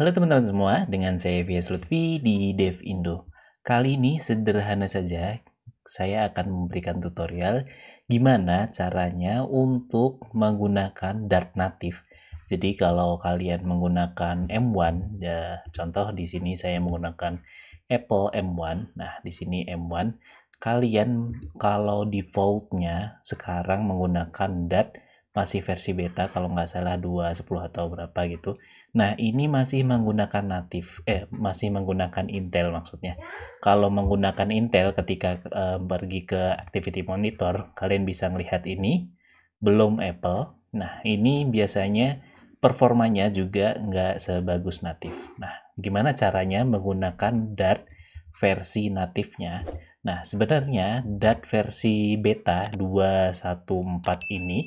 Halo teman-teman semua, dengan saya Vias Lutfi di Dev Indo. Kali ini sederhana saja, saya akan memberikan tutorial gimana caranya untuk menggunakan Dart native. Jadi kalau kalian menggunakan M1, ya, contoh di sini saya menggunakan Apple M1. Nah, di sini M1, kalian kalau defaultnya sekarang menggunakan Dart masih versi beta kalau nggak salah 2, 10 atau berapa gitu. Nah, ini masih menggunakan natif eh masih menggunakan Intel maksudnya. Kalau menggunakan Intel ketika eh, pergi ke activity monitor, kalian bisa melihat ini belum Apple. Nah, ini biasanya performanya juga nggak sebagus natif. Nah, gimana caranya menggunakan Dart versi natifnya? Nah, sebenarnya Dart versi beta 214 ini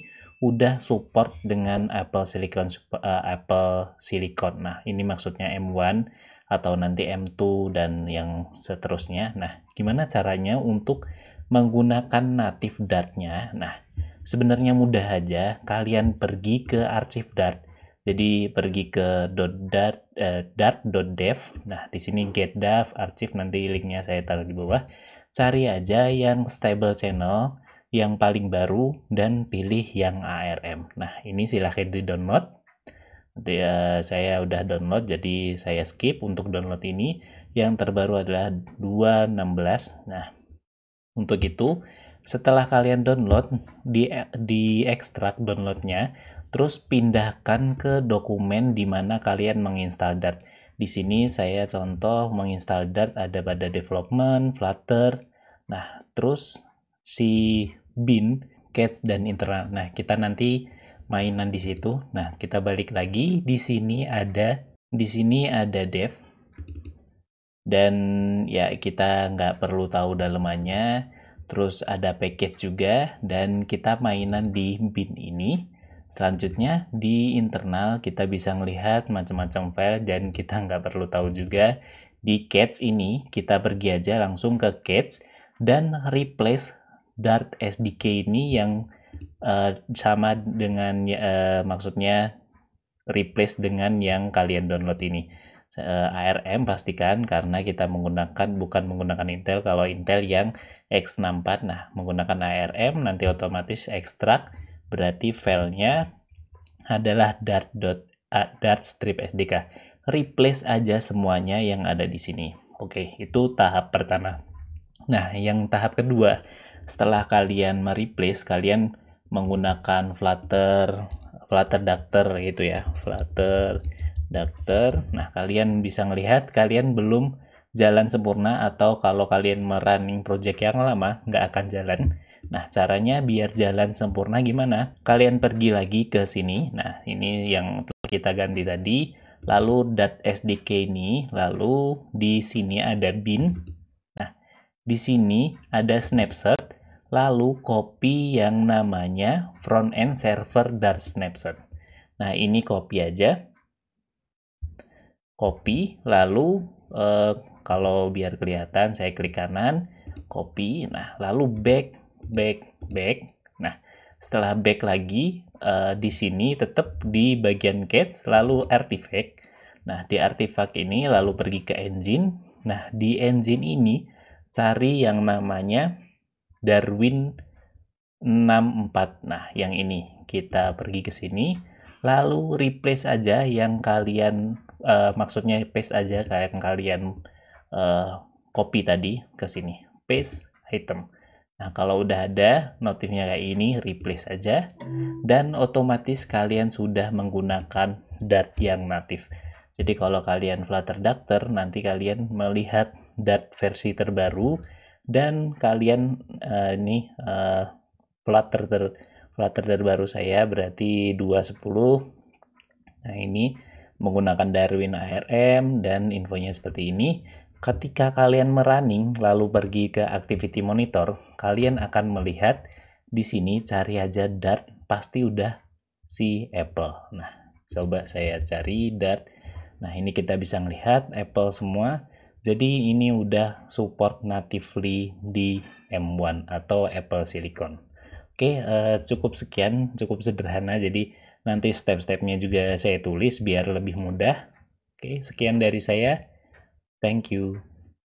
udah support dengan Apple Silicon uh, Apple Silicon. Nah, ini maksudnya M1 atau nanti M2 dan yang seterusnya. Nah, gimana caranya untuk menggunakan native Dart-nya? Nah, sebenarnya mudah aja. Kalian pergi ke archive Dart. Jadi pergi ke .dart uh, dart.dev. Nah, di sini get dev archive nanti linknya saya taruh di bawah. Cari aja yang stable channel yang paling baru dan pilih yang ARM. Nah, ini silahkan di-download. Nanti, uh, saya udah download, jadi saya skip untuk download ini. Yang terbaru adalah 2.16. Nah, untuk itu, setelah kalian download, di, di ekstrak downloadnya, terus pindahkan ke dokumen di mana kalian menginstal Dart. Di sini saya contoh menginstal Dart ada pada development, Flutter. Nah, terus si bin, cats, dan internal. Nah, kita nanti mainan di situ. Nah, kita balik lagi. Di sini ada di sini ada dev. Dan ya kita nggak perlu tahu dalemannya. Terus ada package juga dan kita mainan di bin ini. Selanjutnya di internal kita bisa melihat macam-macam file dan kita nggak perlu tahu juga di catch ini kita pergi aja langsung ke catch dan replace Dart SDK ini yang uh, sama dengan uh, maksudnya replace dengan yang kalian download ini. Uh, eh, ARM pastikan karena kita menggunakan bukan menggunakan Intel kalau Intel yang x64 nah menggunakan ARM nanti otomatis ekstrak berarti filenya adalah dart dot uh, dart strip SDK replace aja semuanya yang ada di sini oke itu tahap pertama Nah, yang tahap kedua, setelah kalian mereplace, kalian menggunakan Flutter, Flutter Ducter gitu ya, Flutter Ducter. Nah, kalian bisa melihat kalian belum jalan sempurna atau kalau kalian merunning project yang lama nggak akan jalan. Nah, caranya biar jalan sempurna gimana? Kalian pergi lagi ke sini. Nah, ini yang kita ganti tadi. Lalu .sdk ini, lalu di sini ada bin di sini ada snapshot, lalu copy yang namanya front end server dar snapshot. Nah, ini copy aja. Copy, lalu eh, kalau biar kelihatan saya klik kanan, copy. Nah, lalu back, back, back. Nah, setelah back lagi eh, di sini tetap di bagian catch, lalu artifact. Nah, di artifact ini lalu pergi ke engine. Nah, di engine ini cari yang namanya Darwin 64. Nah, yang ini kita pergi ke sini, lalu replace aja yang kalian uh, maksudnya paste aja kayak yang kalian uh, copy tadi ke sini. Paste item. Nah, kalau udah ada notifnya kayak ini, replace aja dan otomatis kalian sudah menggunakan Dart yang natif. Jadi kalau kalian Flutter Doctor, nanti kalian melihat Dart versi terbaru dan kalian uh, ini uh, Flutter ter Flutter terbaru saya berarti 2.10. Nah, ini menggunakan Darwin ARM dan infonya seperti ini. Ketika kalian merunning lalu pergi ke activity monitor, kalian akan melihat di sini cari aja Dart pasti udah si Apple. Nah, coba saya cari Dart Nah, ini kita bisa melihat Apple semua. Jadi ini udah support natively di M1 atau Apple Silicon. Oke, uh, cukup sekian, cukup sederhana. Jadi nanti step-stepnya juga saya tulis biar lebih mudah. Oke, sekian dari saya. Thank you.